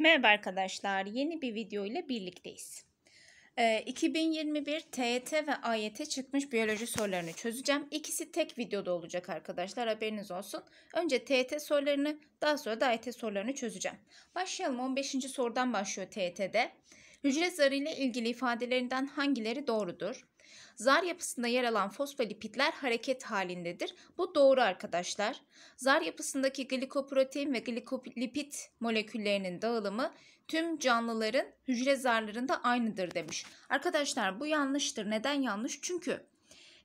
Merhaba arkadaşlar, yeni bir video ile birlikteyiz. 2021 ee, TYT ve AYT çıkmış biyoloji sorularını çözeceğim. İkisi tek videoda olacak arkadaşlar, haberiniz olsun. Önce TYT sorularını, daha sonra da AYT sorularını çözeceğim. Başlayalım, 15. sorudan başlıyor TYT'de. Hücre zarı ile ilgili ifadelerinden hangileri doğrudur? Zar yapısında yer alan fosfolipitler hareket halindedir. Bu doğru arkadaşlar. Zar yapısındaki glikoprotein ve glikolipit moleküllerinin dağılımı tüm canlıların hücre zarlarında aynıdır demiş. Arkadaşlar bu yanlıştır. Neden yanlış? Çünkü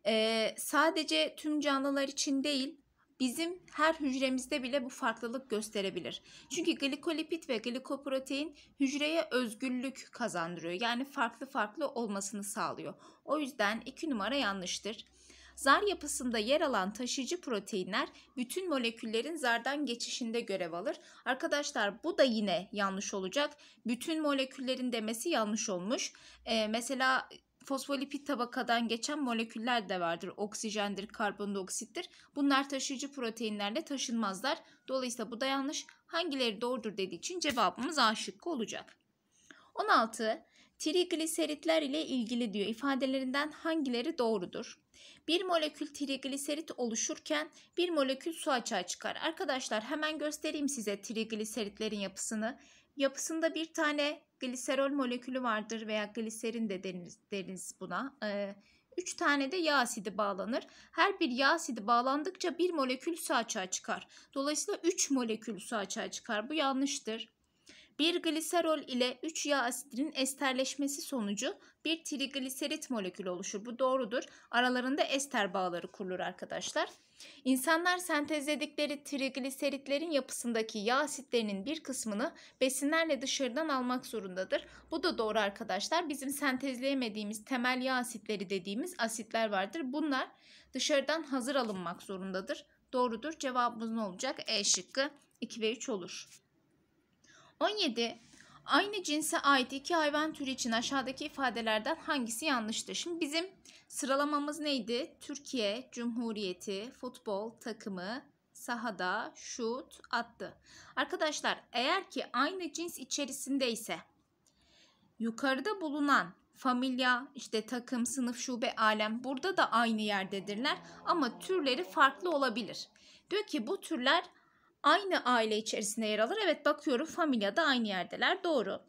e, sadece tüm canlılar için değil bizim her hücremizde bile bu farklılık gösterebilir. Çünkü glikolipit ve glikoprotein hücreye özgürlük kazandırıyor. Yani farklı farklı olmasını sağlıyor. O yüzden iki numara yanlıştır. Zar yapısında yer alan taşıyıcı proteinler bütün moleküllerin zardan geçişinde görev alır. Arkadaşlar bu da yine yanlış olacak. Bütün moleküllerin demesi yanlış olmuş. Ee, mesela fosfolipid tabakadan geçen moleküller de vardır. Oksijendir, karbondioksittir. Bunlar taşıyıcı proteinlerle taşınmazlar. Dolayısıyla bu da yanlış. Hangileri doğrudur dediği için cevabımız A şıkkı olacak. 16. Trigliseritler ile ilgili diyor ifadelerinden hangileri doğrudur? Bir molekül trigliserit oluşurken bir molekül su açığa çıkar. Arkadaşlar hemen göstereyim size trigliseritlerin yapısını. Yapısında bir tane gliserol molekülü vardır veya gliserin de deriniz deriz buna. E, 3 tane de yağ asidi bağlanır. Her bir yağ asidi bağlandıkça bir molekül su açığa çıkar. Dolayısıyla 3 molekül su açığa çıkar. Bu yanlıştır. Bir gliserol ile 3 yağ asidinin esterleşmesi sonucu bir trigliserit molekülü oluşur. Bu doğrudur. Aralarında ester bağları kurulur arkadaşlar. İnsanlar sentezledikleri trigliseritlerin yapısındaki yağ asitlerinin bir kısmını besinlerle dışarıdan almak zorundadır. Bu da doğru arkadaşlar. Bizim sentezleyemediğimiz temel yağ asitleri dediğimiz asitler vardır. Bunlar dışarıdan hazır alınmak zorundadır. Doğrudur. Cevabımız ne olacak? E şıkkı 2 ve 3 olur. 17 Aynı cinse ait iki hayvan türü için aşağıdaki ifadelerden hangisi yanlıştır? Şimdi bizim sıralamamız neydi? Türkiye Cumhuriyeti futbol takımı sahada şut attı. Arkadaşlar eğer ki aynı cins içerisindeyse yukarıda bulunan familya, işte takım, sınıf, şube, alem burada da aynı yerdedirler ama türleri farklı olabilir. Diyor ki bu türler aynı aile içerisinde yer alır. Evet bakıyorum familyada aynı yerdeler doğru.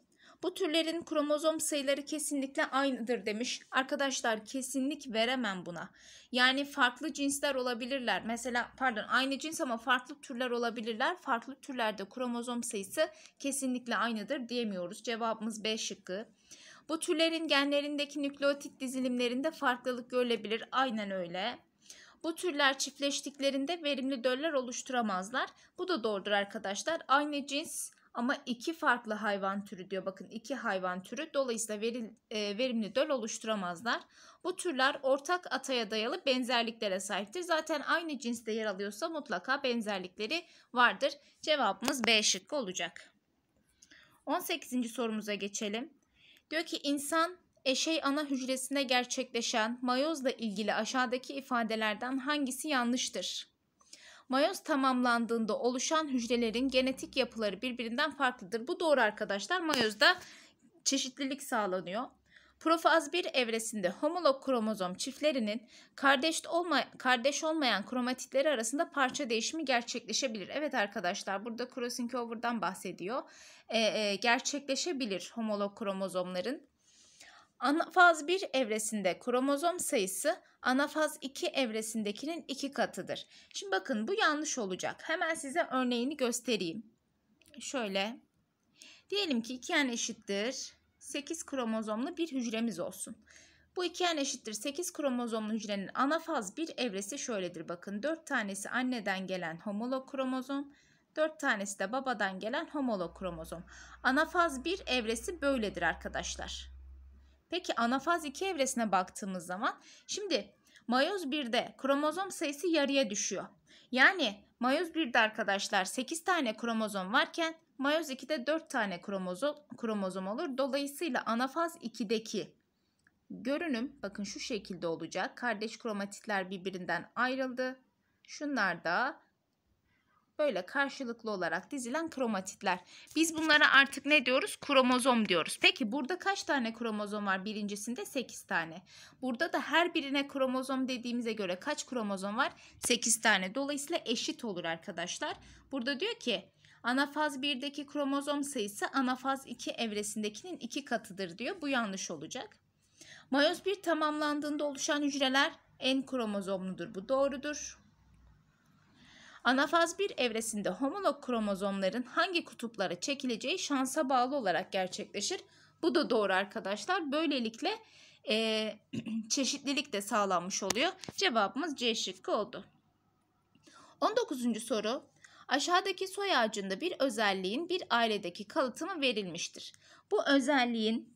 Bu türlerin kromozom sayıları kesinlikle aynıdır demiş. Arkadaşlar kesinlik veremem buna. Yani farklı cinsler olabilirler. Mesela pardon aynı cins ama farklı türler olabilirler. Farklı türlerde kromozom sayısı kesinlikle aynıdır diyemiyoruz. Cevabımız B şıkkı. Bu türlerin genlerindeki nükleotit dizilimlerinde farklılık görülebilir. Aynen öyle. Bu türler çiftleştiklerinde verimli döller oluşturamazlar. Bu da doğrudur arkadaşlar. Aynı cins ama iki farklı hayvan türü diyor. Bakın iki hayvan türü dolayısıyla veril, e, verimli döl oluşturamazlar. Bu türler ortak ataya dayalı benzerliklere sahiptir. Zaten aynı cinste yer alıyorsa mutlaka benzerlikleri vardır. Cevabımız B şıkkı olacak. 18. sorumuza geçelim. Diyor ki insan eşey ana hücresinde gerçekleşen mayozla ilgili aşağıdaki ifadelerden hangisi yanlıştır? Mayoz tamamlandığında oluşan hücrelerin genetik yapıları birbirinden farklıdır. Bu doğru arkadaşlar. Mayozda çeşitlilik sağlanıyor. Profaz 1 evresinde homolog kromozom çiftlerinin kardeş, olma, kardeş olmayan kromatitleri arasında parça değişimi gerçekleşebilir. Evet arkadaşlar burada crossing over'dan bahsediyor. Ee, e, gerçekleşebilir homolog kromozomların. Anafaz 1 evresinde kromozom sayısı anafaz 2 evresindekinin 2 katıdır. Şimdi bakın bu yanlış olacak. Hemen size örneğini göstereyim. Şöyle diyelim ki 2 yan eşittir 8 kromozomlu bir hücremiz olsun. Bu 2 yan eşittir 8 kromozomlu hücrenin anafaz 1 evresi şöyledir bakın. 4 tanesi anneden gelen homolog kromozom, 4 tanesi de babadan gelen homolog kromozom. Anafaz 1 evresi böyledir arkadaşlar. Peki anafaz 2 evresine baktığımız zaman şimdi mayoz 1'de kromozom sayısı yarıya düşüyor. Yani mayoz 1'de arkadaşlar 8 tane kromozom varken mayoz 2'de 4 tane kromozom, kromozom olur. Dolayısıyla anafaz 2'deki görünüm bakın şu şekilde olacak. Kardeş kromatitler birbirinden ayrıldı. Şunlar da Böyle karşılıklı olarak dizilen kromatitler. Biz bunlara artık ne diyoruz? Kromozom diyoruz. Peki burada kaç tane kromozom var? Birincisinde 8 tane. Burada da her birine kromozom dediğimize göre kaç kromozom var? 8 tane. Dolayısıyla eşit olur arkadaşlar. Burada diyor ki Anafaz 1'deki kromozom sayısı anafaz 2 evresindekinin 2 katıdır diyor. Bu yanlış olacak. Mayoz 1 tamamlandığında oluşan hücreler en kromozomludur. Bu doğrudur. Anafaz 1 evresinde homolog kromozomların hangi kutuplara çekileceği şansa bağlı olarak gerçekleşir. Bu da doğru arkadaşlar. Böylelikle e, çeşitlilik de sağlanmış oluyor. Cevabımız C şıkkı oldu. 19. soru. Aşağıdaki soy ağacında bir özelliğin bir ailedeki kalıtımı verilmiştir. Bu özelliğin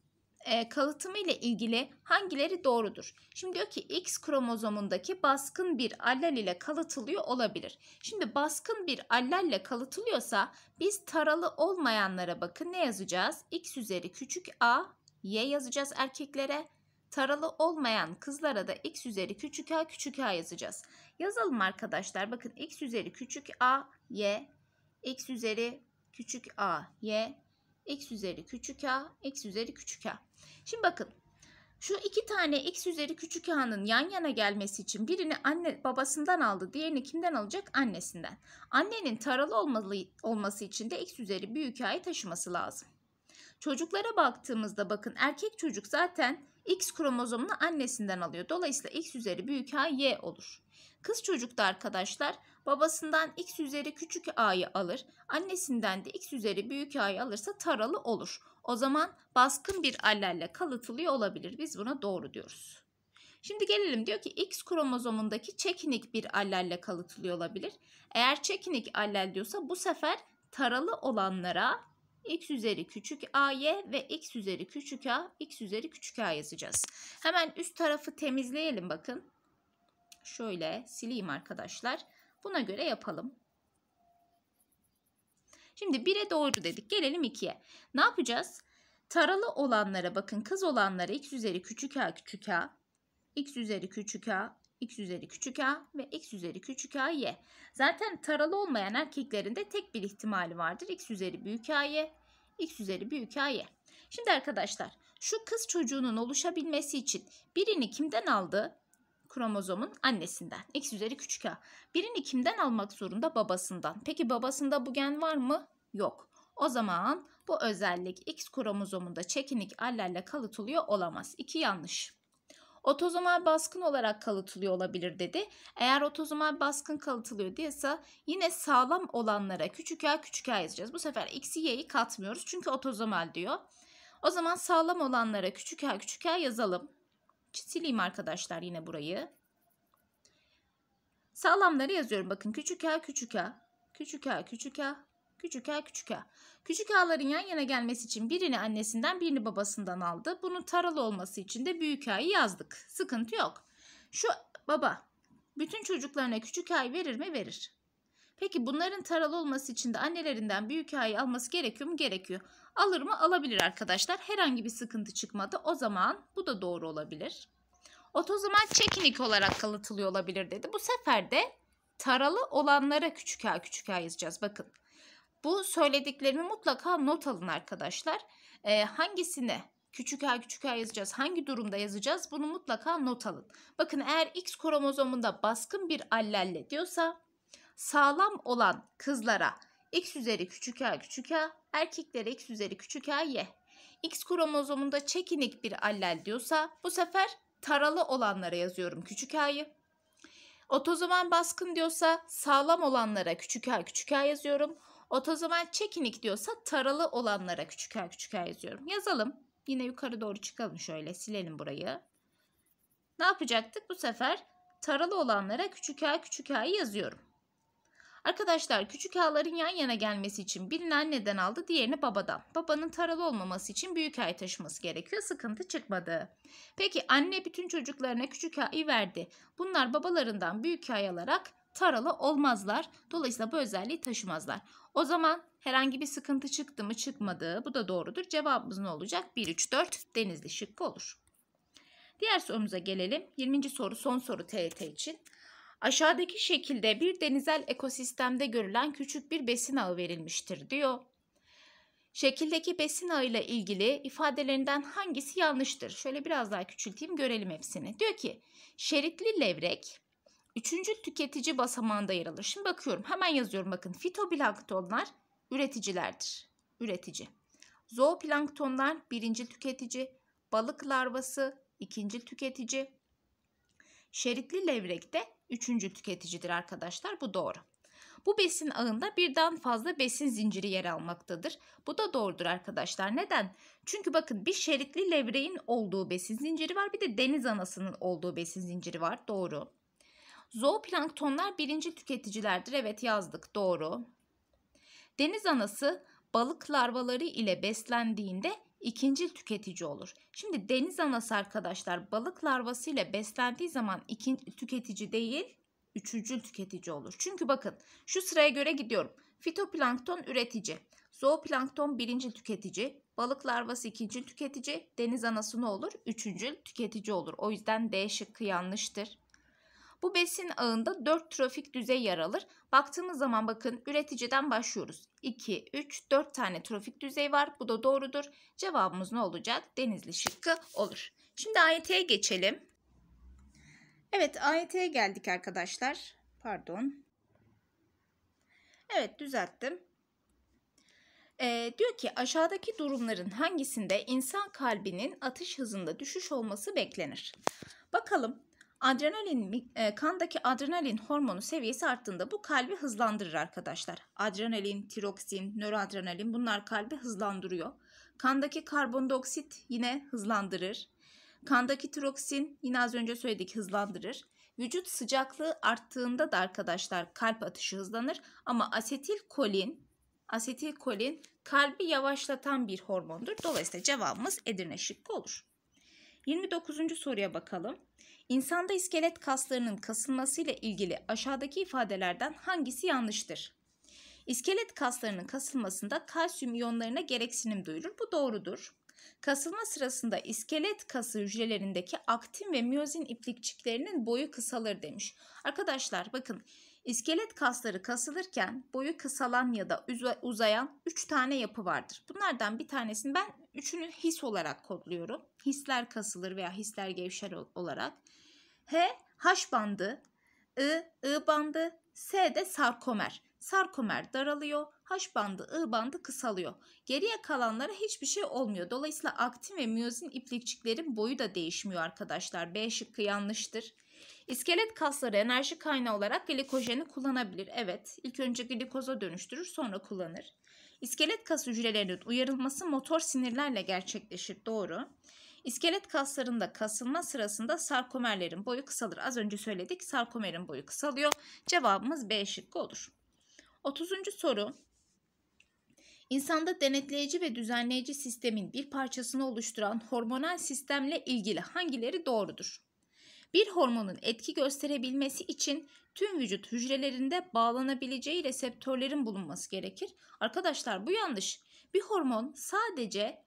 kalıtımı ile ilgili hangileri doğrudur? Şimdi diyor ki X kromozomundaki baskın bir allel ile kalıtılıyor olabilir. Şimdi baskın bir allel ile kalıtılıyorsa biz taralı olmayanlara bakın ne yazacağız? X üzeri küçük a, y yazacağız erkeklere. Taralı olmayan kızlara da x üzeri küçük a küçük a yazacağız. Yazalım arkadaşlar. Bakın x üzeri küçük a, y, x üzeri küçük a, y, x üzeri küçük a, x üzeri küçük a. Şimdi bakın şu iki tane x üzeri küçük a'nın yan yana gelmesi için birini anne babasından aldı, diğerini kimden alacak? Annesinden. Annenin taralı olmalı, olması için de x üzeri büyük a'yı taşıması lazım. Çocuklara baktığımızda bakın erkek çocuk zaten x kromozomunu annesinden alıyor. Dolayısıyla x üzeri büyük a y olur. Kız çocuk da arkadaşlar babasından x üzeri küçük a'yı alır. Annesinden de x üzeri büyük a'yı alırsa taralı olur. O zaman baskın bir allelle kalıtılıyor olabilir. Biz buna doğru diyoruz. Şimdi gelelim diyor ki X kromozomundaki çekinik bir allelle kalıtılıyor olabilir. Eğer çekinik allel diyorsa bu sefer taralı olanlara x üzeri küçük a ve x üzeri küçük a x üzeri küçük a yazacağız. Hemen üst tarafı temizleyelim bakın. Şöyle sileyim arkadaşlar. Buna göre yapalım. Şimdi 1'e doğru dedik. Gelelim 2'ye. Ne yapacağız? Taralı olanlara bakın. Kız olanlara x üzeri küçük a küçük a. x üzeri küçük a x üzeri küçük a ve x üzeri küçük a y. Zaten taralı olmayan erkeklerin de tek bir ihtimali vardır. x üzeri büyük a y, x üzeri büyük a y. Şimdi arkadaşlar şu kız çocuğunun oluşabilmesi için birini kimden aldı? kromozomun annesinden. X üzeri küçük a. Birini kimden almak zorunda? Babasından. Peki babasında bu gen var mı? Yok. O zaman bu özellik X kromozomunda çekinik allerle kalıtılıyor olamaz. İki yanlış. Otozomal baskın olarak kalıtılıyor olabilir dedi. Eğer otozomal baskın kalıtılıyor diyorsa yine sağlam olanlara küçük a küçük a yazacağız. Bu sefer x'i y'yi katmıyoruz çünkü otozomal diyor. O zaman sağlam olanlara küçük a küçük a yazalım sileyim arkadaşlar yine burayı. Sağlamları yazıyorum. Bakın küçük a, küçük a, küçük a, küçük a, küçük a, küçük a. Küçük a'ların yan yana gelmesi için birini annesinden birini babasından aldı. Bunun taralı olması için de büyük a'yı yazdık. Sıkıntı yok. Şu baba bütün çocuklarına küçük a'yı verir mi? Verir. Peki bunların taralı olması için de annelerinden büyük A'yı alması gerekiyor mu? Gerekiyor. Alır mı? Alabilir arkadaşlar. Herhangi bir sıkıntı çıkmadı. O zaman bu da doğru olabilir. Ot o zaman çekinik olarak kalıtılıyor olabilir dedi. Bu sefer de taralı olanlara küçük A küçük A yazacağız. Bakın bu söylediklerimi mutlaka not alın arkadaşlar. Ee, hangisine küçük a küçük a yazacağız. Hangi durumda yazacağız? Bunu mutlaka not alın. Bakın eğer X kromozomunda baskın bir allelle diyorsa sağlam olan kızlara x üzeri küçük a küçük a, erkeklere x üzeri küçük a y. X kromozomunda çekinik bir allel diyorsa bu sefer taralı olanlara yazıyorum küçük a'yı. Otozoman baskın diyorsa sağlam olanlara küçük a küçük a yazıyorum. Otozoman çekinik diyorsa taralı olanlara küçük a küçük a yazıyorum. Yazalım. Yine yukarı doğru çıkalım şöyle silelim burayı. Ne yapacaktık? Bu sefer taralı olanlara küçük a küçük a'yı yazıyorum. Arkadaşlar küçük ağların yan yana gelmesi için birini anneden aldı diğerini babadan. Babanın taralı olmaması için büyük ağayı taşıması gerekiyor. Sıkıntı çıkmadı. Peki anne bütün çocuklarına küçük ağayı verdi. Bunlar babalarından büyük ağayı alarak taralı olmazlar. Dolayısıyla bu özelliği taşımazlar. O zaman herhangi bir sıkıntı çıktı mı çıkmadı bu da doğrudur. Cevabımız ne olacak? 1, 3, 4 denizli şıkkı olur. Diğer sorumuza gelelim. 20. soru son soru TET için. Aşağıdaki şekilde bir denizel ekosistemde görülen küçük bir besin ağı verilmiştir diyor. Şekildeki besin ağıyla ilgili ifadelerinden hangisi yanlıştır? Şöyle biraz daha küçülteyim görelim hepsini. Diyor ki şeritli levrek üçüncü tüketici basamağında yer alır. Şimdi bakıyorum hemen yazıyorum bakın fitoplanktonlar üreticilerdir. Üretici. Zooplanktonlar birinci tüketici, balık larvası ikinci tüketici, Şeritli levrek de üçüncü tüketicidir arkadaşlar. Bu doğru. Bu besin ağında birden fazla besin zinciri yer almaktadır. Bu da doğrudur arkadaşlar. Neden? Çünkü bakın bir şeritli levreğin olduğu besin zinciri var. Bir de deniz anasının olduğu besin zinciri var. Doğru. Zooplanktonlar birinci tüketicilerdir. Evet yazdık. Doğru. Deniz anası balık larvaları ile beslendiğinde ikincil tüketici olur. Şimdi deniz anası arkadaşlar balık larvası ile beslendiği zaman ikin, tüketici değil üçüncü tüketici olur. Çünkü bakın şu sıraya göre gidiyorum. Fitoplankton üretici, zooplankton birinci tüketici, balık larvası ikinci tüketici, deniz anası ne olur? Üçüncü tüketici olur. O yüzden D şıkkı yanlıştır. Bu besin ağında 4 trofik düzey yer alır. Baktığımız zaman bakın üreticiden başlıyoruz. 2, 3, 4 tane trofik düzey var. Bu da doğrudur. Cevabımız ne olacak? Denizli şıkkı olur. Şimdi AYT'ye geçelim. Evet AYT'ye geldik arkadaşlar. Pardon. Evet düzelttim. E, diyor ki aşağıdaki durumların hangisinde insan kalbinin atış hızında düşüş olması beklenir? Bakalım Adrenalin, e, kandaki adrenalin hormonu seviyesi arttığında bu kalbi hızlandırır arkadaşlar. Adrenalin, tiroksin, nöroadrenalin bunlar kalbi hızlandırıyor. Kandaki karbondioksit yine hızlandırır. Kandaki tiroksin yine az önce söyledik hızlandırır. Vücut sıcaklığı arttığında da arkadaşlar kalp atışı hızlanır ama asetilkolin asetilkolin kalbi yavaşlatan bir hormondur. Dolayısıyla cevabımız Edirne şıkkı olur. 29. soruya bakalım. İnsanda iskelet kaslarının kasılmasıyla ilgili aşağıdaki ifadelerden hangisi yanlıştır? İskelet kaslarının kasılmasında kalsiyum iyonlarına gereksinim duyulur. Bu doğrudur. Kasılma sırasında iskelet kası hücrelerindeki aktin ve miyozin iplikçiklerinin boyu kısalır demiş. Arkadaşlar bakın iskelet kasları kasılırken boyu kısalan ya da uzayan 3 tane yapı vardır. Bunlardan bir tanesini ben üçünü his olarak kodluyorum. Hisler kasılır veya hisler gevşer olarak. H H bandı, I I bandı, S de sarkomer. Sarkomer daralıyor, H bandı, I bandı kısalıyor. Geriye kalanlara hiçbir şey olmuyor. Dolayısıyla aktin ve miyozin iplikçiklerin boyu da değişmiyor arkadaşlar. B şıkkı yanlıştır. İskelet kasları enerji kaynağı olarak glikojeni kullanabilir. Evet, ilk önce glikoza dönüştürür, sonra kullanır. İskelet kas hücrelerinin uyarılması motor sinirlerle gerçekleşir. Doğru. İskelet kaslarında kasılma sırasında sarkomerlerin boyu kısalır. Az önce söyledik sarkomerin boyu kısalıyor. Cevabımız B şıkkı olur. 30. soru. İnsanda denetleyici ve düzenleyici sistemin bir parçasını oluşturan hormonal sistemle ilgili hangileri doğrudur? Bir hormonun etki gösterebilmesi için tüm vücut hücrelerinde bağlanabileceği reseptörlerin bulunması gerekir. Arkadaşlar bu yanlış. Bir hormon sadece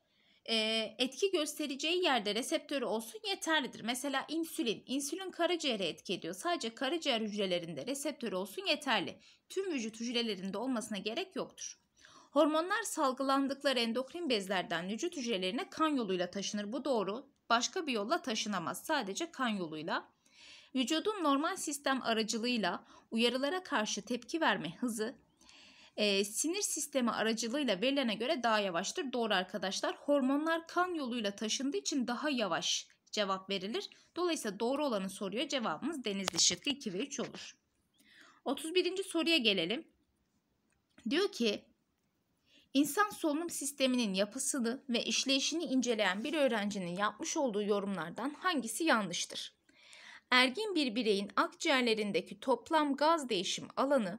etki göstereceği yerde reseptörü olsun yeterlidir. Mesela insülin, insülin karaciğere etki ediyor. Sadece karaciğer hücrelerinde reseptörü olsun yeterli. Tüm vücut hücrelerinde olmasına gerek yoktur. Hormonlar salgılandıkları endokrin bezlerden vücut hücrelerine kan yoluyla taşınır. Bu doğru. Başka bir yolla taşınamaz. Sadece kan yoluyla. Vücudun normal sistem aracılığıyla uyarılara karşı tepki verme hızı e, sinir sistemi aracılığıyla verilene göre daha yavaştır. Doğru arkadaşlar. Hormonlar kan yoluyla taşındığı için daha yavaş cevap verilir. Dolayısıyla doğru olanı soruyor. Cevabımız denizli şıkkı 2 ve 3 olur. 31. soruya gelelim. Diyor ki İnsan solunum sisteminin yapısını ve işleyişini inceleyen bir öğrencinin yapmış olduğu yorumlardan hangisi yanlıştır? Ergin bir bireyin akciğerlerindeki toplam gaz değişim alanı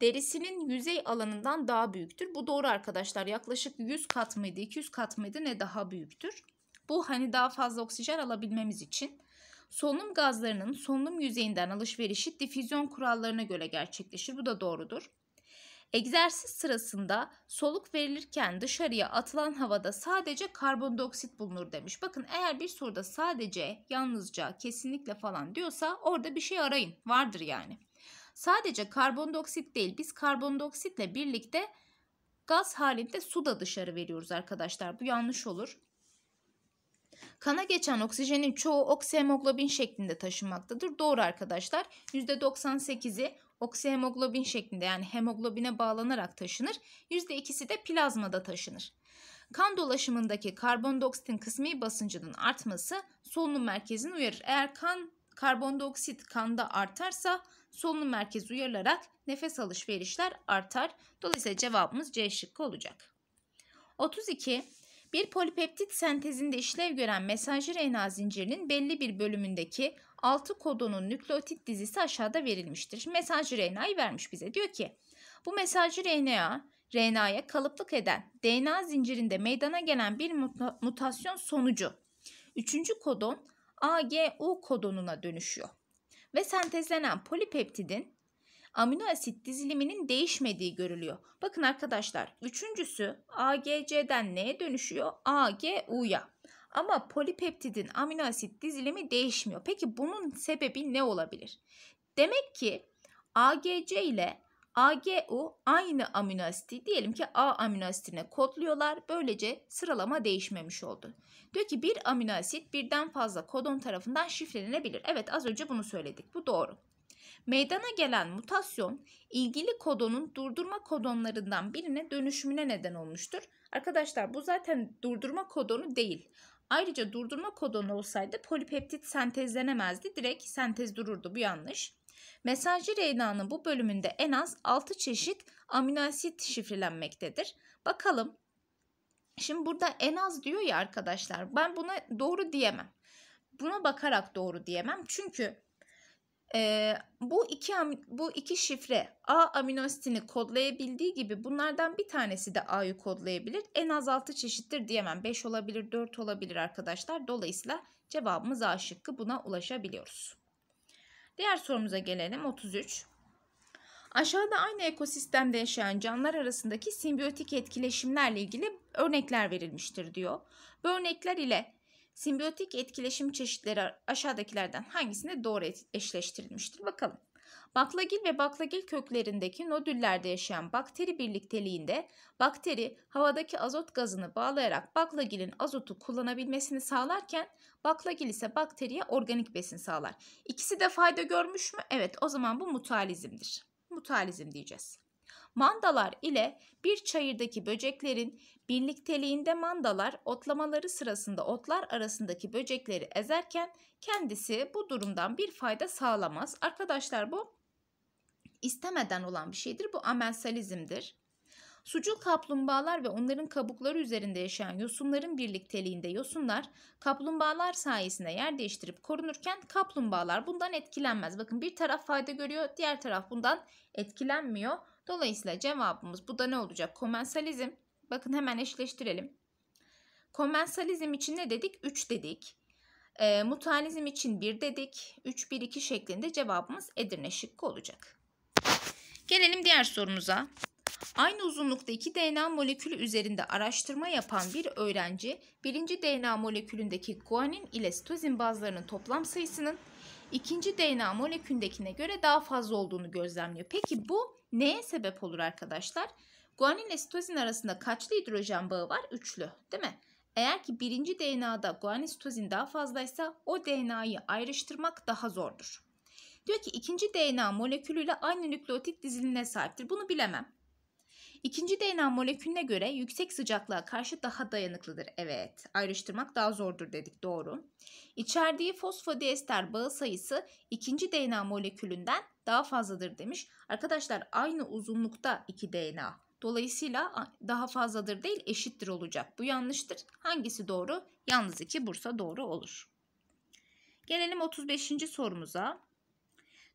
derisinin yüzey alanından daha büyüktür. Bu doğru arkadaşlar. Yaklaşık 100 kat mıydı, 200 kat mıydı ne daha büyüktür. Bu hani daha fazla oksijen alabilmemiz için. Solunum gazlarının solunum yüzeyinden alışverişi difüzyon kurallarına göre gerçekleşir. Bu da doğrudur. Egzersiz sırasında soluk verilirken dışarıya atılan havada sadece karbondioksit bulunur demiş. Bakın eğer bir soruda sadece, yalnızca, kesinlikle falan diyorsa orada bir şey arayın. Vardır yani. Sadece karbondioksit değil biz karbondioksitle birlikte gaz halinde su da dışarı veriyoruz arkadaşlar. Bu yanlış olur. Kana geçen oksijenin çoğu oksihemoglobin şeklinde taşınmaktadır. Doğru arkadaşlar. %98'i oksihemoglobin şeklinde yani hemoglobine bağlanarak taşınır. %2'si de plazmada taşınır. Kan dolaşımındaki karbondioksitin kısmi basıncının artması solunum merkezini uyarır. Eğer kan Karbondioksit kanda artarsa solunum merkezi uyarılarak nefes alışverişler artar. Dolayısıyla cevabımız C şıkkı olacak. 32. Bir polipeptit sentezinde işlev gören mesajcı RNA zincirinin belli bir bölümündeki 6 kodonun nükleotit dizisi aşağıda verilmiştir. Şimdi RNA'yı vermiş bize. Diyor ki bu mesajcı RNA RNA'ya kalıplık eden DNA zincirinde meydana gelen bir mutasyon sonucu 3. kodon AGU kodonuna dönüşüyor. Ve sentezlenen polipeptidin amino asit diziliminin değişmediği görülüyor. Bakın arkadaşlar üçüncüsü AGC'den neye dönüşüyor? AGU'ya. Ama polipeptidin amino asit dizilimi değişmiyor. Peki bunun sebebi ne olabilir? Demek ki AGC ile AGU aynı amino asidi diyelim ki A amino asidine kodluyorlar. Böylece sıralama değişmemiş oldu. Diyor ki bir amino asit birden fazla kodon tarafından şifrelenebilir. Evet az önce bunu söyledik. Bu doğru. Meydana gelen mutasyon ilgili kodonun durdurma kodonlarından birine dönüşümüne neden olmuştur. Arkadaşlar bu zaten durdurma kodonu değil. Ayrıca durdurma kodonu olsaydı polipeptit sentezlenemezdi. Direkt sentez dururdu. Bu yanlış. Mesajcı RNA'nın bu bölümünde en az 6 çeşit amino asit şifrelenmektedir. Bakalım. Şimdi burada en az diyor ya arkadaşlar. Ben buna doğru diyemem. Buna bakarak doğru diyemem. Çünkü e, bu iki bu iki şifre A aminositin'i kodlayabildiği gibi bunlardan bir tanesi de A'yı kodlayabilir. En az 6 çeşittir diyemem. 5 olabilir, 4 olabilir arkadaşlar. Dolayısıyla cevabımız A şıkkı buna ulaşabiliyoruz. Diğer sorumuza gelelim 33. Aşağıda aynı ekosistemde yaşayan canlılar arasındaki simbiyotik etkileşimlerle ilgili örnekler verilmiştir diyor. Bu örnekler ile simbiyotik etkileşim çeşitleri aşağıdakilerden hangisinde doğru eşleştirilmiştir? Bakalım. Baklagil ve baklagil köklerindeki nodüllerde yaşayan bakteri birlikteliğinde bakteri havadaki azot gazını bağlayarak baklagilin azotu kullanabilmesini sağlarken baklagil ise bakteriye organik besin sağlar. İkisi de fayda görmüş mü? Evet o zaman bu mutalizmdir. Mutalizm diyeceğiz. Mandalar ile bir çayırdaki böceklerin birlikteliğinde mandalar otlamaları sırasında otlar arasındaki böcekleri ezerken kendisi bu durumdan bir fayda sağlamaz. Arkadaşlar bu istemeden olan bir şeydir. Bu amensalizmdir. Sucuk kaplumbağalar ve onların kabukları üzerinde yaşayan yosunların birlikteliğinde yosunlar kaplumbağalar sayesinde yer değiştirip korunurken kaplumbağalar bundan etkilenmez. Bakın bir taraf fayda görüyor, diğer taraf bundan etkilenmiyor. Dolayısıyla cevabımız bu da ne olacak? Komensalizm. Bakın hemen eşleştirelim. Komensalizm için ne dedik? 3 dedik. E, ee, mutualizm için 1 dedik. 3-1-2 şeklinde cevabımız Edirne şıkkı olacak. Gelelim diğer sorumuza. Aynı uzunlukta iki DNA molekülü üzerinde araştırma yapan bir öğrenci, birinci DNA molekülündeki guanin ile sitozin bazlarının toplam sayısının ikinci DNA molekülündekine göre daha fazla olduğunu gözlemliyor. Peki bu neye sebep olur arkadaşlar? Guanin ile sitozin arasında kaçlı hidrojen bağı var? Üçlü değil mi? Eğer ki birinci DNA'da guanin sitozin daha fazlaysa o DNA'yı ayrıştırmak daha zordur. Diyor ki ikinci DNA molekülüyle aynı nükleotit diziline sahiptir. Bunu bilemem. İkinci DNA molekülüne göre yüksek sıcaklığa karşı daha dayanıklıdır. Evet, ayrıştırmak daha zordur dedik doğru. İçerdiği fosfodiester bağı sayısı ikinci DNA molekülünden daha fazladır demiş. Arkadaşlar aynı uzunlukta iki DNA. Dolayısıyla daha fazladır değil eşittir olacak. Bu yanlıştır. Hangisi doğru? Yalnız iki Bursa doğru olur. Gelelim 35. sorumuza.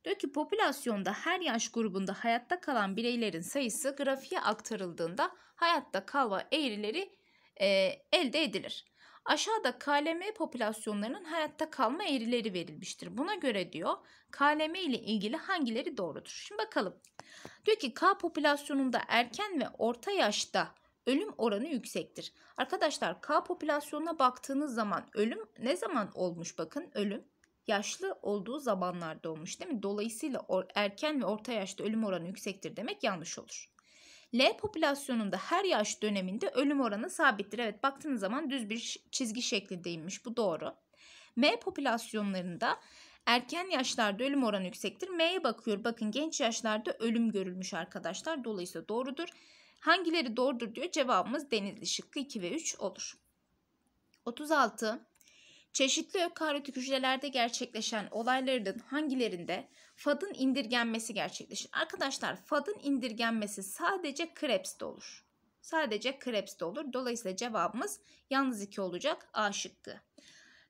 Diyor ki popülasyonda her yaş grubunda hayatta kalan bireylerin sayısı grafiğe aktarıldığında hayatta kalma eğrileri e, elde edilir. Aşağıda KLM popülasyonlarının hayatta kalma eğrileri verilmiştir. Buna göre diyor KLM ile ilgili hangileri doğrudur? Şimdi bakalım. Diyor ki K popülasyonunda erken ve orta yaşta ölüm oranı yüksektir. Arkadaşlar K popülasyonuna baktığınız zaman ölüm ne zaman olmuş bakın ölüm yaşlı olduğu zamanlar doğmuş değil mi? Dolayısıyla erken ve orta yaşta ölüm oranı yüksektir demek yanlış olur. L popülasyonunda her yaş döneminde ölüm oranı sabittir. Evet baktığınız zaman düz bir çizgi şeklindeymiş bu doğru. M popülasyonlarında erken yaşlarda ölüm oranı yüksektir. M'ye bakıyor bakın genç yaşlarda ölüm görülmüş arkadaşlar dolayısıyla doğrudur. Hangileri doğrudur diyor cevabımız denizli şıkkı 2 ve 3 olur. 36. Çeşitli ökaryot hücrelerde gerçekleşen olayların hangilerinde FAD'ın indirgenmesi gerçekleşir? Arkadaşlar FAD'ın indirgenmesi sadece Krebs'te olur. Sadece Krebs'te olur. Dolayısıyla cevabımız yalnız iki olacak A şıkkı.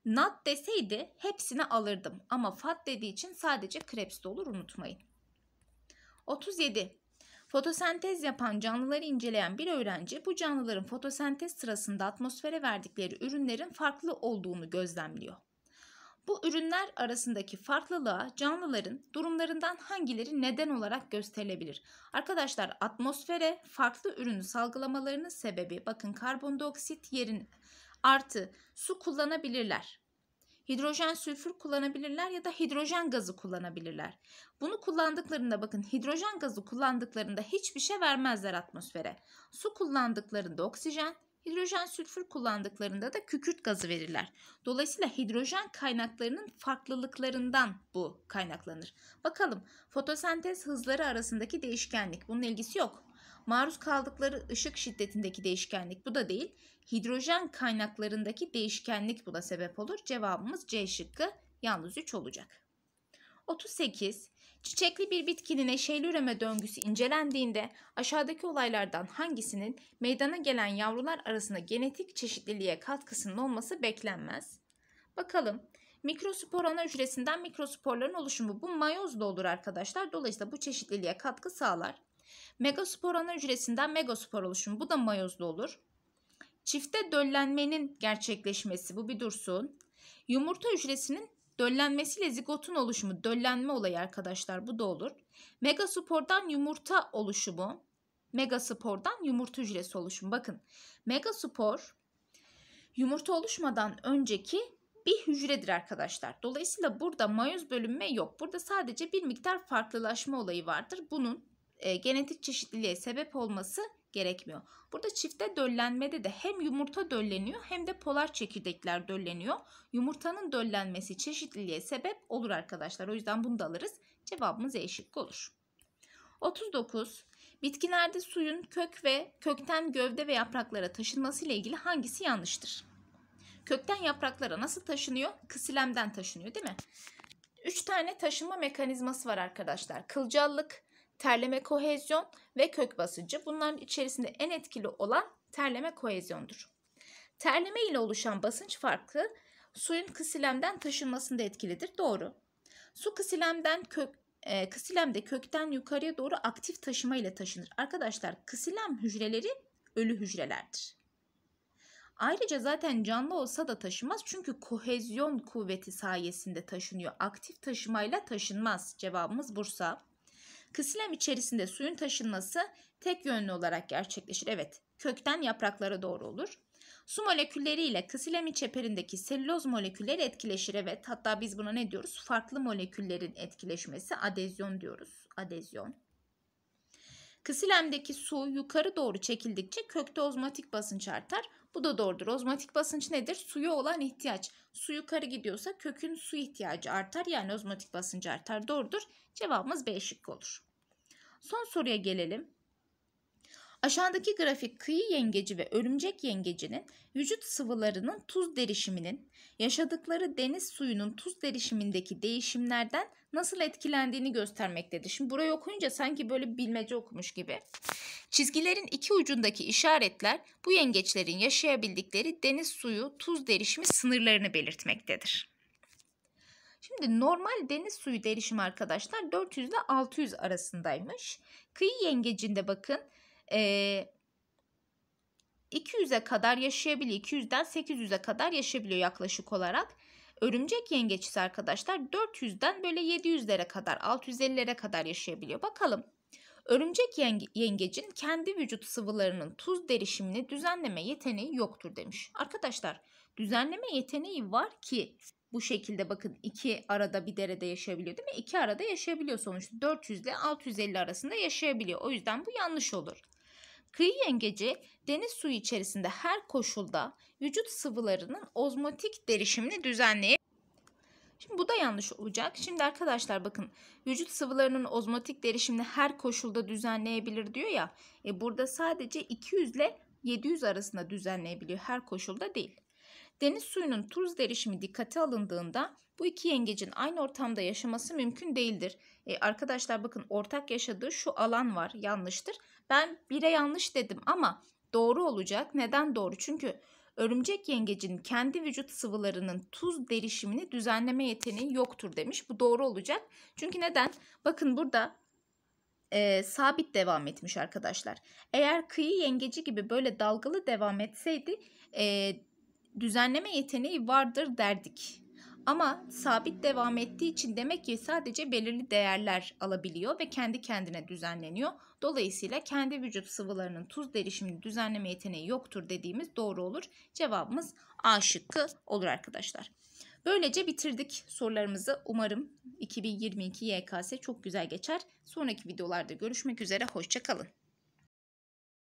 Nat deseydi hepsini alırdım ama FAD dediği için sadece Krebs'te olur unutmayın. 37. Fotosentez yapan canlıları inceleyen bir öğrenci bu canlıların fotosentez sırasında atmosfere verdikleri ürünlerin farklı olduğunu gözlemliyor. Bu ürünler arasındaki farklılığa canlıların durumlarından hangileri neden olarak gösterilebilir? Arkadaşlar atmosfere farklı ürünü salgılamalarının sebebi bakın karbondioksit yerin artı su kullanabilirler. Hidrojen sülfür kullanabilirler ya da hidrojen gazı kullanabilirler. Bunu kullandıklarında bakın hidrojen gazı kullandıklarında hiçbir şey vermezler atmosfere. Su kullandıklarında oksijen, hidrojen sülfür kullandıklarında da kükürt gazı verirler. Dolayısıyla hidrojen kaynaklarının farklılıklarından bu kaynaklanır. Bakalım fotosentez hızları arasındaki değişkenlik. Bunun ilgisi yok maruz kaldıkları ışık şiddetindeki değişkenlik bu da değil. Hidrojen kaynaklarındaki değişkenlik buna sebep olur. Cevabımız C şıkkı yalnız 3 olacak. 38. Çiçekli bir bitkinin eşeyli üreme döngüsü incelendiğinde aşağıdaki olaylardan hangisinin meydana gelen yavrular arasında genetik çeşitliliğe katkısının olması beklenmez? Bakalım. Mikrospor ana hücresinden mikrosporların oluşumu bu mayozla olur arkadaşlar. Dolayısıyla bu çeşitliliğe katkı sağlar. Megaspor ana hücresinden megaspor oluşumu. Bu da mayozlu olur. Çifte döllenmenin gerçekleşmesi. Bu bir dursun. Yumurta hücresinin döllenmesiyle zigotun oluşumu. Döllenme olayı arkadaşlar. Bu da olur. Megaspor'dan yumurta oluşumu. Megaspor'dan yumurta hücresi oluşumu. Bakın megaspor yumurta oluşmadan önceki bir hücredir arkadaşlar. Dolayısıyla burada mayoz bölünme yok. Burada sadece bir miktar farklılaşma olayı vardır. Bunun e, genetik çeşitliliğe sebep olması gerekmiyor. Burada çifte döllenmede de hem yumurta dölleniyor hem de polar çekirdekler dölleniyor. Yumurtanın döllenmesi çeşitliliğe sebep olur arkadaşlar. O yüzden bunu da alırız. Cevabımız E olur. 39. Bitkilerde suyun kök ve kökten gövde ve yapraklara taşınması ile ilgili hangisi yanlıştır? Kökten yapraklara nasıl taşınıyor? Kısilemden taşınıyor değil mi? 3 tane taşınma mekanizması var arkadaşlar. Kılcallık, terleme kohezyon ve kök basıcı. Bunların içerisinde en etkili olan terleme kohezyondur. Terleme ile oluşan basınç farkı suyun kısilemden taşınmasında etkilidir. Doğru. Su kısilemden kök e, kısilemde kökten yukarıya doğru aktif taşıma ile taşınır. Arkadaşlar kısilem hücreleri ölü hücrelerdir. Ayrıca zaten canlı olsa da taşımaz çünkü kohezyon kuvveti sayesinde taşınıyor. Aktif taşımayla taşınmaz. Cevabımız Bursa. Kısilem içerisinde suyun taşınması tek yönlü olarak gerçekleşir. Evet, kökten yapraklara doğru olur. Su molekülleri ile kısilemi çeperindeki selüloz molekülleri etkileşir. Evet, hatta biz buna ne diyoruz? Farklı moleküllerin etkileşmesi adezyon diyoruz. Adezyon. Kısilemdeki su yukarı doğru çekildikçe kökte ozmatik basınç artar. Bu da doğrudur. Ozmatik basınç nedir? Suya olan ihtiyaç. Su yukarı gidiyorsa kökün su ihtiyacı artar. Yani ozmatik basınç artar. Doğrudur. Cevabımız B şıkkı olur. Son soruya gelelim. Aşağıdaki grafik kıyı yengeci ve örümcek yengecinin vücut sıvılarının tuz derişiminin yaşadıkları deniz suyunun tuz derişimindeki değişimlerden nasıl etkilendiğini göstermektedir. Şimdi burayı okuyunca sanki böyle bilmece okumuş gibi. Çizgilerin iki ucundaki işaretler bu yengeçlerin yaşayabildikleri deniz suyu tuz derişimi sınırlarını belirtmektedir. Şimdi normal deniz suyu derişimi arkadaşlar 400 ile 600 arasındaymış. Kıyı yengecinde bakın e, 200'e kadar yaşayabiliyor. 200'den 800'e kadar yaşayabiliyor yaklaşık olarak. Örümcek yengeç arkadaşlar 400'den böyle 700'lere kadar 650'lere kadar yaşayabiliyor. Bakalım örümcek yenge yengecin kendi vücut sıvılarının tuz derişimini düzenleme yeteneği yoktur demiş. Arkadaşlar düzenleme yeteneği var ki bu şekilde bakın iki arada bir derede yaşayabiliyor değil mi? İki arada yaşayabiliyor sonuçta 400 ile 650 arasında yaşayabiliyor. O yüzden bu yanlış olur. Kıyı yengeci deniz suyu içerisinde her koşulda vücut sıvılarının ozmotik derişimini düzenleyip Şimdi bu da yanlış olacak. Şimdi arkadaşlar bakın vücut sıvılarının ozmotik derişimini her koşulda düzenleyebilir diyor ya. E burada sadece 200 ile 700 arasında düzenleyebiliyor her koşulda değil. Deniz suyunun tuz derişimi dikkate alındığında bu iki yengecin aynı ortamda yaşaması mümkün değildir. E arkadaşlar bakın ortak yaşadığı şu alan var yanlıştır. Ben 1'e yanlış dedim ama doğru olacak. Neden doğru? Çünkü örümcek yengecin kendi vücut sıvılarının tuz derişimini düzenleme yeteneği yoktur demiş. Bu doğru olacak. Çünkü neden? Bakın burada e, sabit devam etmiş arkadaşlar. Eğer kıyı yengeci gibi böyle dalgalı devam etseydi e, düzenleme yeteneği vardır derdik. Ama sabit devam ettiği için demek ki sadece belirli değerler alabiliyor ve kendi kendine düzenleniyor. Dolayısıyla kendi vücut sıvılarının tuz derişimini düzenleme yeteneği yoktur dediğimiz doğru olur. Cevabımız A şıkkı olur arkadaşlar. Böylece bitirdik sorularımızı. Umarım 2022 YKS çok güzel geçer. Sonraki videolarda görüşmek üzere. Hoşçakalın.